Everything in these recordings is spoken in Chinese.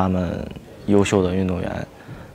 他们优秀的运动员，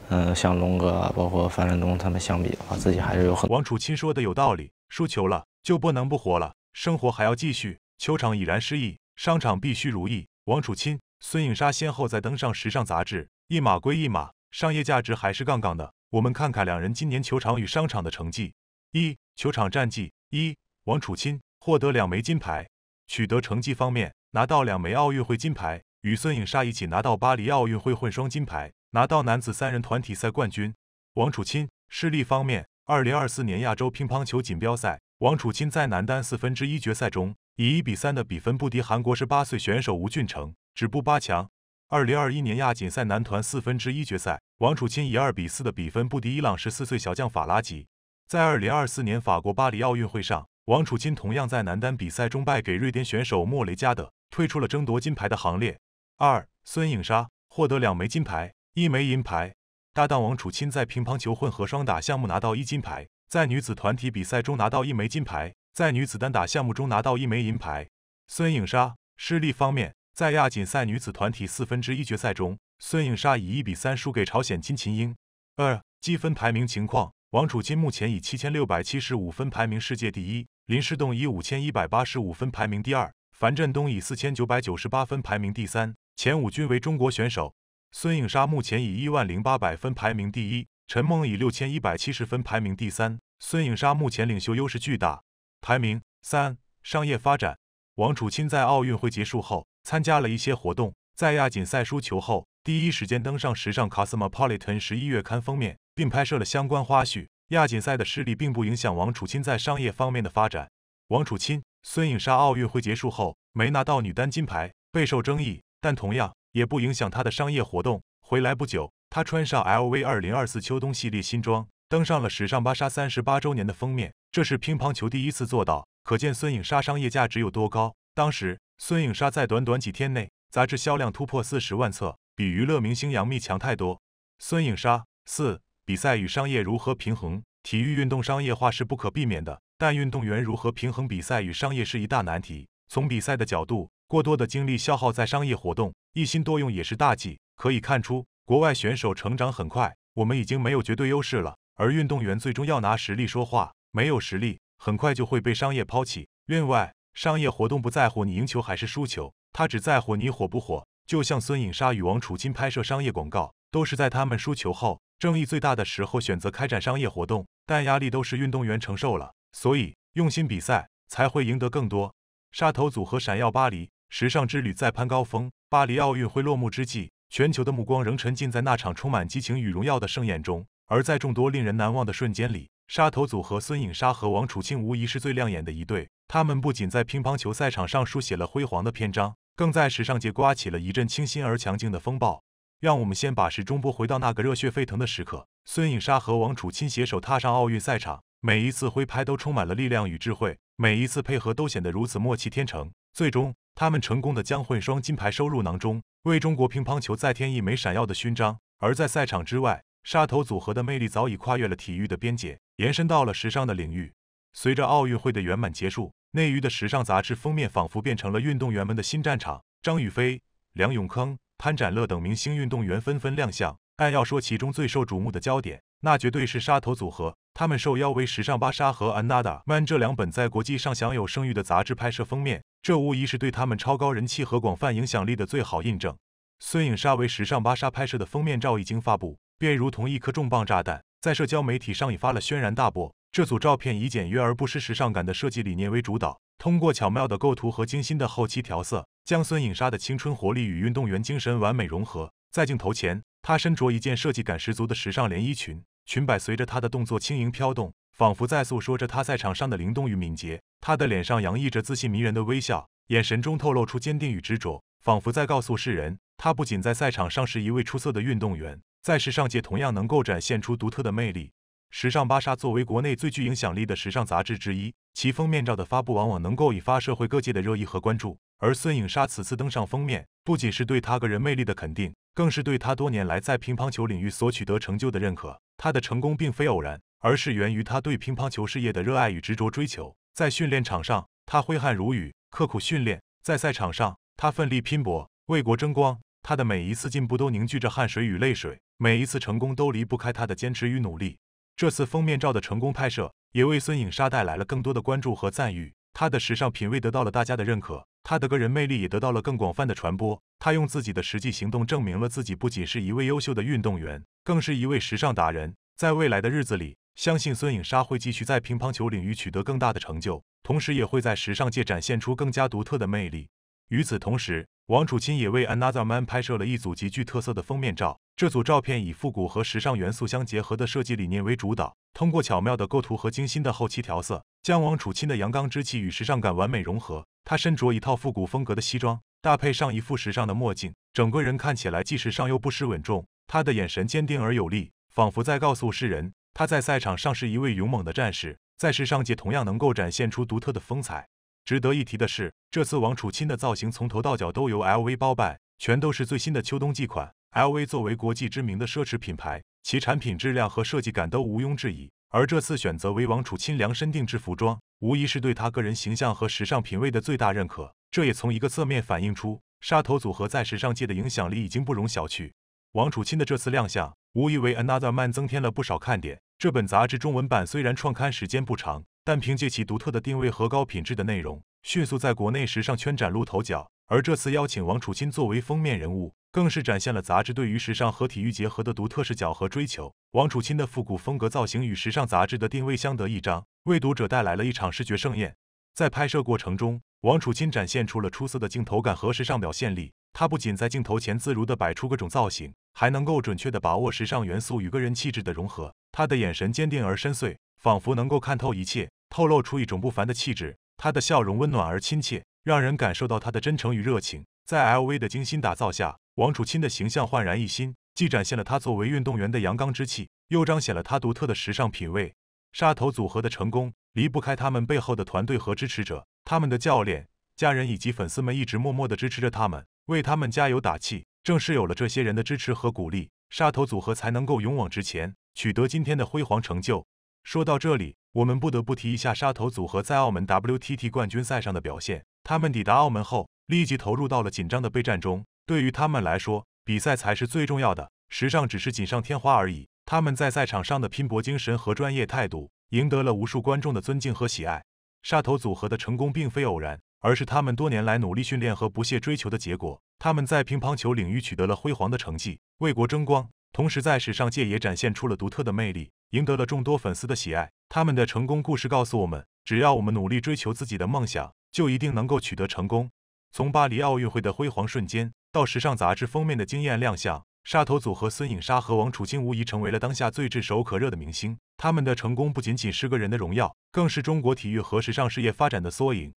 嗯，像龙哥啊，包括樊振东他们相比的话，自己还是有很。王楚钦说的有道理，输球了就不能不活了，生活还要继续。球场已然失意，商场必须如意。王楚钦、孙颖莎先后在登上时尚杂志，一码归一码，商业价值还是杠杠的。我们看看两人今年球场与商场的成绩。一球场战绩：一王楚钦获得两枚金牌，取得成绩方面拿到两枚奥运会金牌。与孙颖莎一起拿到巴黎奥运会混双金牌，拿到男子三人团体赛冠军。王楚钦实力方面，二零二四年亚洲乒乓球锦标赛，王楚钦在男单四分之一决赛中以一比三的比分不敌韩国十八岁选手吴俊成，止步八强。二零二一年亚锦赛男团四分之一决赛，王楚钦以二比四的比分不敌伊朗十四岁小将法拉吉。在二零二四年法国巴黎奥运会上，王楚钦同样在男单比赛中败给瑞典选手莫雷加德，退出了争夺金牌的行列。二孙颖莎获得两枚金牌，一枚银牌。搭档王楚钦在乒乓球混合双打项目拿到一金牌，在女子团体比赛中拿到一枚金牌，在女子单打项目中拿到一枚银牌。孙颖莎失利方面，在亚锦赛女子团体四分之一决赛中，孙颖莎以一比三输给朝鲜金琴英。二积分排名情况：王楚钦目前以七千六百七十五分排名世界第一，林诗栋以五千一百八十五分排名第二，樊振东以四千九百九十八分排名第三。前五均为中国选手，孙颖莎目前以一万零八百分排名第一，陈梦以六千一百七十分排名第三。孙颖莎目前领袖优势巨大。排名三，商业发展。王楚钦在奥运会结束后参加了一些活动，在亚锦赛输球后第一时间登上时尚《Cosmopolitan》十一月刊封面，并拍摄了相关花絮。亚锦赛的失利并不影响王楚钦在商业方面的发展。王楚钦、孙颖莎奥运会结束后没拿到女单金牌，备受争议。但同样也不影响他的商业活动。回来不久，他穿上 LV 二零二四秋冬系列新装，登上了《时尚芭莎》三十八周年的封面。这是乒乓球第一次做到，可见孙颖莎商业价值有多高。当时，孙颖莎在短短几天内，杂志销量突破四十万册，比娱乐明星杨幂强太多。孙颖莎四比赛与商业如何平衡？体育运动商业化是不可避免的，但运动员如何平衡比赛与商业是一大难题。从比赛的角度。过多的精力消耗在商业活动，一心多用也是大忌。可以看出，国外选手成长很快，我们已经没有绝对优势了。而运动员最终要拿实力说话，没有实力，很快就会被商业抛弃。另外，商业活动不在乎你赢球还是输球，他只在乎你火不火。就像孙颖莎与王楚钦拍摄商业广告，都是在他们输球后，争议最大的时候选择开展商业活动，但压力都是运动员承受了。所以，用心比赛才会赢得更多。沙头组合闪耀巴黎。时尚之旅在攀高峰，巴黎奥运会落幕之际，全球的目光仍沉浸在那场充满激情与荣耀的盛宴中。而在众多令人难忘的瞬间里，沙头组合孙颖莎和王楚钦无疑是最亮眼的一对。他们不仅在乒乓球赛场上书写了辉煌的篇章，更在时尚界刮起了一阵清新而强劲的风暴。让我们先把时钟拨回到那个热血沸腾的时刻，孙颖莎和王楚钦携手踏上奥运赛场，每一次挥拍都充满了力量与智慧，每一次配合都显得如此默契天成，最终。他们成功的将混双金牌收入囊中，为中国乒乓球再添一枚闪耀的勋章。而在赛场之外，沙头组合的魅力早已跨越了体育的边界，延伸到了时尚的领域。随着奥运会的圆满结束，内娱的时尚杂志封面仿佛变成了运动员们的新战场。张雨霏、梁永铿、潘展乐等明星运动员纷纷亮相，但要说其中最受瞩目的焦点，那绝对是沙头组合。他们受邀为时尚芭莎和 a n Ananda m a 曼这两本在国际上享有声誉的杂志拍摄封面。这无疑是对他们超高人气和广泛影响力的最好印证。孙颖莎为时尚芭莎拍摄的封面照一经发布，便如同一颗重磅炸弹，在社交媒体上引发了轩然大波。这组照片以简约而不失时尚感的设计理念为主导，通过巧妙的构图和精心的后期调色，将孙颖莎的青春活力与运动员精神完美融合。在镜头前，她身着一件设计感十足的时尚连衣裙，裙摆随着她的动作轻盈飘动。仿佛在诉说着他赛场上的灵动与敏捷，他的脸上洋溢着自信迷人的微笑，眼神中透露出坚定与执着，仿佛在告诉世人，他不仅在赛场上是一位出色的运动员，在时尚界同样能够展现出独特的魅力。时尚芭莎作为国内最具影响力的时尚杂志之一，其封面照的发布往往能够引发社会各界的热议和关注。而孙颖莎此次登上封面，不仅是对她个人魅力的肯定，更是对她多年来在乒乓球领域所取得成就的认可。她的成功并非偶然。而是源于他对乒乓球事业的热爱与执着追求。在训练场上，他挥汗如雨，刻苦训练；在赛场上，他奋力拼搏，为国争光。他的每一次进步都凝聚着汗水与泪水，每一次成功都离不开他的坚持与努力。这次封面照的成功拍摄，也为孙颖莎带来了更多的关注和赞誉。她的时尚品味得到了大家的认可，她的个人魅力也得到了更广泛的传播。她用自己的实际行动证明了自己不仅是一位优秀的运动员，更是一位时尚达人。在未来的日子里，相信孙颖莎会继续在乒乓球领域取得更大的成就，同时也会在时尚界展现出更加独特的魅力。与此同时，王楚钦也为 Another Man 拍摄了一组极具特色的封面照。这组照片以复古和时尚元素相结合的设计理念为主导，通过巧妙的构图和精心的后期调色，将王楚钦的阳刚之气与时尚感完美融合。他身着一套复古风格的西装，搭配上一副时尚的墨镜，整个人看起来既时尚又不失稳重。他的眼神坚定而有力，仿佛在告诉世人。他在赛场上是一位勇猛的战士，在时尚界同样能够展现出独特的风采。值得一提的是，这次王楚钦的造型从头到脚都由 LV 包办，全都是最新的秋冬季款。LV 作为国际知名的奢侈品牌，其产品质量和设计感都毋庸置疑。而这次选择为王楚钦量身定制服装，无疑是对他个人形象和时尚品味的最大认可。这也从一个侧面反映出沙头组合在时尚界的影响力已经不容小觑。王楚钦的这次亮相。无疑为 Another Man 增添了不少看点。这本杂志中文版虽然创刊时间不长，但凭借其独特的定位和高品质的内容，迅速在国内时尚圈崭露头角。而这次邀请王楚钦作为封面人物，更是展现了杂志对于时尚和体育结合的独特视角和追求。王楚钦的复古风格造型与时尚杂志的定位相得益彰，为读者带来了一场视觉盛宴。在拍摄过程中，王楚钦展现出了出色的镜头感和时尚表现力。他不仅在镜头前自如地摆出各种造型。还能够准确地把握时尚元素与个人气质的融合。他的眼神坚定而深邃，仿佛能够看透一切，透露出一种不凡的气质。他的笑容温暖而亲切，让人感受到他的真诚与热情。在 LV 的精心打造下，王楚钦的形象焕然一新，既展现了他作为运动员的阳刚之气，又彰显了他独特的时尚品味。沙头组合的成功离不开他们背后的团队和支持者，他们的教练、家人以及粉丝们一直默默的支持着他们，为他们加油打气。正是有了这些人的支持和鼓励，沙头组合才能够勇往直前，取得今天的辉煌成就。说到这里，我们不得不提一下沙头组合在澳门 WTT 冠军赛上的表现。他们抵达澳门后，立即投入到了紧张的备战中。对于他们来说，比赛才是最重要的，时尚只是锦上添花而已。他们在赛场上的拼搏精神和专业态度，赢得了无数观众的尊敬和喜爱。沙头组合的成功并非偶然，而是他们多年来努力训练和不懈追求的结果。他们在乒乓球领域取得了辉煌的成绩，为国争光；同时在时尚界也展现出了独特的魅力，赢得了众多粉丝的喜爱。他们的成功故事告诉我们，只要我们努力追求自己的梦想，就一定能够取得成功。从巴黎奥运会的辉煌瞬间到时尚杂志封面的惊艳亮相，沙头组合孙颖莎和王楚钦无疑成为了当下最炙手可热的明星。他们的成功不仅仅是个人的荣耀，更是中国体育和时尚事业发展的缩影。